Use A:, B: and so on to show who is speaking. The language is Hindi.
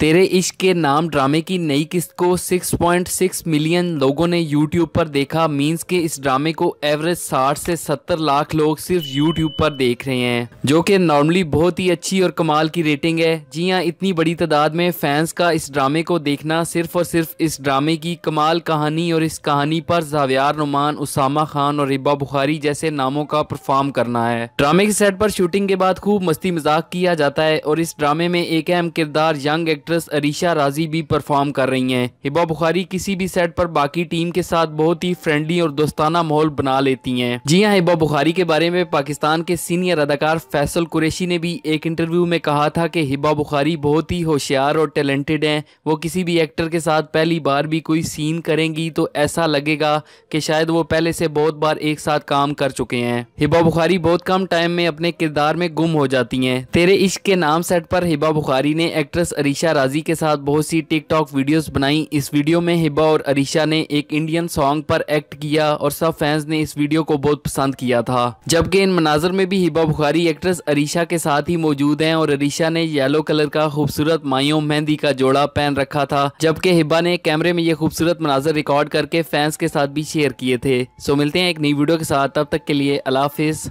A: तेरे इश्क के नाम ड्रामे की नई किस्त को 6.6 मिलियन लोगों ने यूट्यूब पर देखा मींस के इस ड्रामे को एवरेज 60 से 70 लाख लोग सिर्फ यूट्यूब पर देख रहे हैं जो कि नॉर्मली बहुत ही अच्छी और कमाल की रेटिंग है जी हाँ इतनी बड़ी तादाद में फैंस का इस ड्रामे को देखना सिर्फ और सिर्फ इस ड्रामे की कमाल कहानी और इस कहानी पर जावियार नुमान उसामा खान और रिबा बुखारी जैसे नामों का परफॉर्म करना है ड्रामे के सेट पर शूटिंग के बाद खूब मस्ती मजाक किया जाता है और इस ड्रामे में एक अहम किरदार यंग एक्टर एक्ट्रेस अरीशा राजी भी परफॉर्म कर रही हैं हिबा बुखारी किसी भी सेट पर बाकी टीम के साथ बहुत ही फ्रेंडली और दोस्ताना माहौल बना लेती हैं जी हां हिबा बुखारी के बारे में पाकिस्तान के सीनियर अदाकार फैसल कुरेशी ने भी एक इंटरव्यू में कहा था कि हिबा बुखारी बहुत ही होशियार और टैलेंटेड हैं वो किसी भी एक्टर के साथ पहली बार भी कोई सीन करेंगी तो ऐसा लगेगा कि शायद वो पहले से बहुत बार एक साथ काम कर चुके हैं हिबा बुखारी बहुत कम टाइम में अपने किरदार में गुम हो जाती हैं तेरे इश्क के नाम सेट पर हिबा बुखारी ने एक्ट्रेस अरीशा राजी के साथ बहुत सी टिकटॉक वीडियोस बनाई इस वीडियो में हिबा और अरिशा ने एक इंडियन सॉन्ग पर एक्ट किया और सब फैंस ने इस वीडियो को बहुत पसंद किया था जबकि इन मनाजर में भी हिबा बुखारी एक्ट्रेस अरिशा के साथ ही मौजूद है और अरिशा ने येलो कलर का खूबसूरत मायो मेहंदी का जोड़ा पहन रखा था जबकि हिबा ने कैमरे में ये खूबसूरत मनाजर रिकॉर्ड करके फैंस के साथ भी शेयर किए थे सो मिलते हैं एक नई वीडियो के साथ तब तक के लिए अलाफिज़